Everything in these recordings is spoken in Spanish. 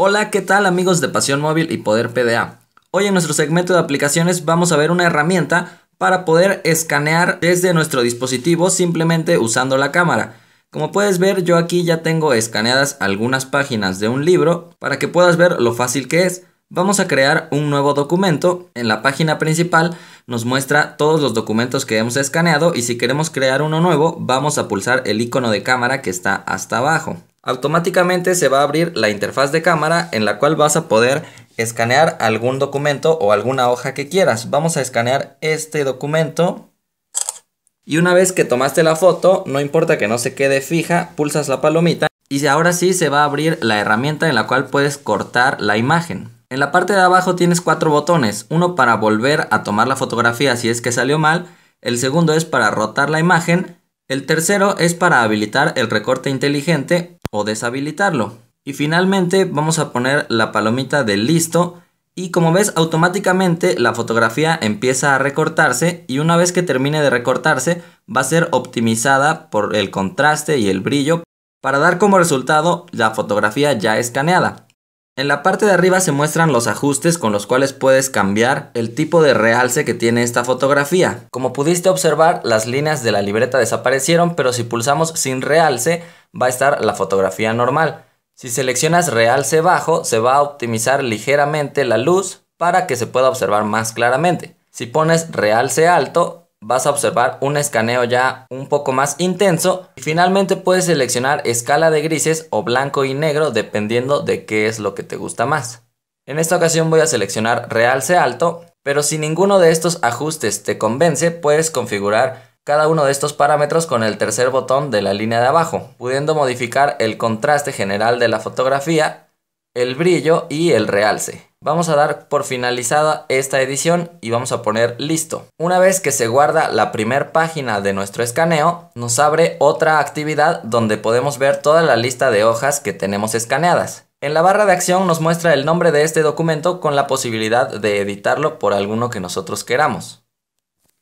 Hola, ¿qué tal amigos de Pasión Móvil y Poder PDA? Hoy en nuestro segmento de aplicaciones vamos a ver una herramienta para poder escanear desde nuestro dispositivo simplemente usando la cámara. Como puedes ver yo aquí ya tengo escaneadas algunas páginas de un libro para que puedas ver lo fácil que es. Vamos a crear un nuevo documento. En la página principal nos muestra todos los documentos que hemos escaneado y si queremos crear uno nuevo vamos a pulsar el icono de cámara que está hasta abajo automáticamente se va a abrir la interfaz de cámara en la cual vas a poder escanear algún documento o alguna hoja que quieras. Vamos a escanear este documento. Y una vez que tomaste la foto, no importa que no se quede fija, pulsas la palomita y ahora sí se va a abrir la herramienta en la cual puedes cortar la imagen. En la parte de abajo tienes cuatro botones, uno para volver a tomar la fotografía si es que salió mal, el segundo es para rotar la imagen, el tercero es para habilitar el recorte inteligente o deshabilitarlo. Y finalmente vamos a poner la palomita de listo y como ves automáticamente la fotografía empieza a recortarse y una vez que termine de recortarse va a ser optimizada por el contraste y el brillo para dar como resultado la fotografía ya escaneada. En la parte de arriba se muestran los ajustes con los cuales puedes cambiar el tipo de realce que tiene esta fotografía. Como pudiste observar, las líneas de la libreta desaparecieron, pero si pulsamos sin realce, va a estar la fotografía normal. Si seleccionas realce bajo, se va a optimizar ligeramente la luz para que se pueda observar más claramente. Si pones realce alto, vas a observar un escaneo ya un poco más intenso. Y finalmente puedes seleccionar escala de grises o blanco y negro dependiendo de qué es lo que te gusta más. En esta ocasión voy a seleccionar realce alto, pero si ninguno de estos ajustes te convence, puedes configurar cada uno de estos parámetros con el tercer botón de la línea de abajo, pudiendo modificar el contraste general de la fotografía, el brillo y el realce. Vamos a dar por finalizada esta edición y vamos a poner listo. Una vez que se guarda la primera página de nuestro escaneo, nos abre otra actividad donde podemos ver toda la lista de hojas que tenemos escaneadas. En la barra de acción nos muestra el nombre de este documento con la posibilidad de editarlo por alguno que nosotros queramos.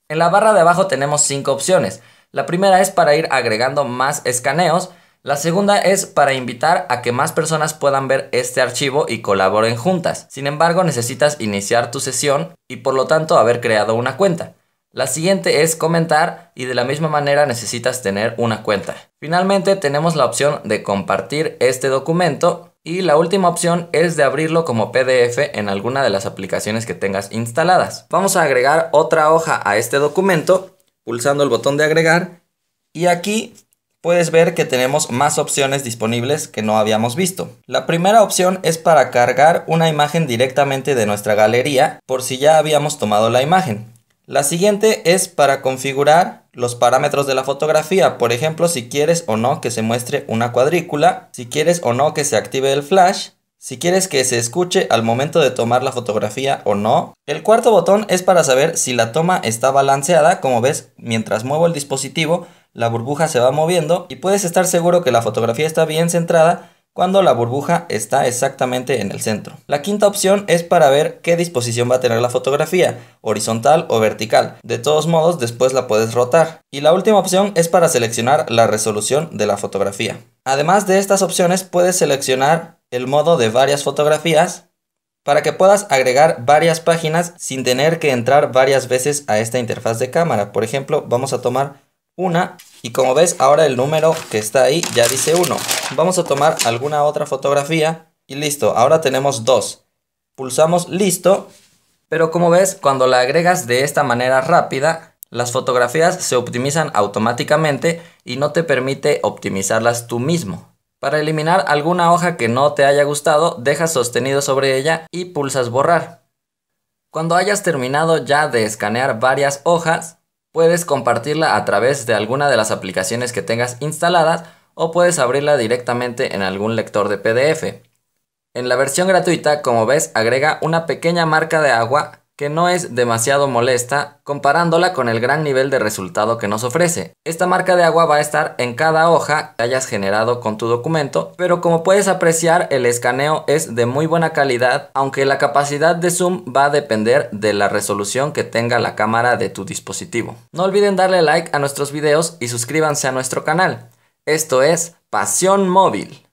En la barra de abajo tenemos cinco opciones. La primera es para ir agregando más escaneos. La segunda es para invitar a que más personas puedan ver este archivo y colaboren juntas. Sin embargo, necesitas iniciar tu sesión y por lo tanto haber creado una cuenta. La siguiente es comentar y de la misma manera necesitas tener una cuenta. Finalmente tenemos la opción de compartir este documento y la última opción es de abrirlo como PDF en alguna de las aplicaciones que tengas instaladas. Vamos a agregar otra hoja a este documento pulsando el botón de agregar y aquí puedes ver que tenemos más opciones disponibles que no habíamos visto. La primera opción es para cargar una imagen directamente de nuestra galería por si ya habíamos tomado la imagen. La siguiente es para configurar los parámetros de la fotografía, por ejemplo, si quieres o no que se muestre una cuadrícula, si quieres o no que se active el flash, si quieres que se escuche al momento de tomar la fotografía o no. El cuarto botón es para saber si la toma está balanceada, como ves, mientras muevo el dispositivo, la burbuja se va moviendo y puedes estar seguro que la fotografía está bien centrada cuando la burbuja está exactamente en el centro. La quinta opción es para ver qué disposición va a tener la fotografía, horizontal o vertical. De todos modos, después la puedes rotar. Y la última opción es para seleccionar la resolución de la fotografía. Además de estas opciones, puedes seleccionar el modo de varias fotografías para que puedas agregar varias páginas sin tener que entrar varias veces a esta interfaz de cámara. Por ejemplo, vamos a tomar una y como ves ahora el número que está ahí ya dice 1. Vamos a tomar alguna otra fotografía y listo, ahora tenemos dos. Pulsamos listo, pero como ves, cuando la agregas de esta manera rápida, las fotografías se optimizan automáticamente y no te permite optimizarlas tú mismo. Para eliminar alguna hoja que no te haya gustado, dejas sostenido sobre ella y pulsas borrar. Cuando hayas terminado ya de escanear varias hojas, puedes compartirla a través de alguna de las aplicaciones que tengas instaladas o puedes abrirla directamente en algún lector de PDF. En la versión gratuita, como ves, agrega una pequeña marca de agua que no es demasiado molesta comparándola con el gran nivel de resultado que nos ofrece. Esta marca de agua va a estar en cada hoja que hayas generado con tu documento, pero como puedes apreciar el escaneo es de muy buena calidad, aunque la capacidad de zoom va a depender de la resolución que tenga la cámara de tu dispositivo. No olviden darle like a nuestros videos y suscríbanse a nuestro canal. Esto es Pasión Móvil.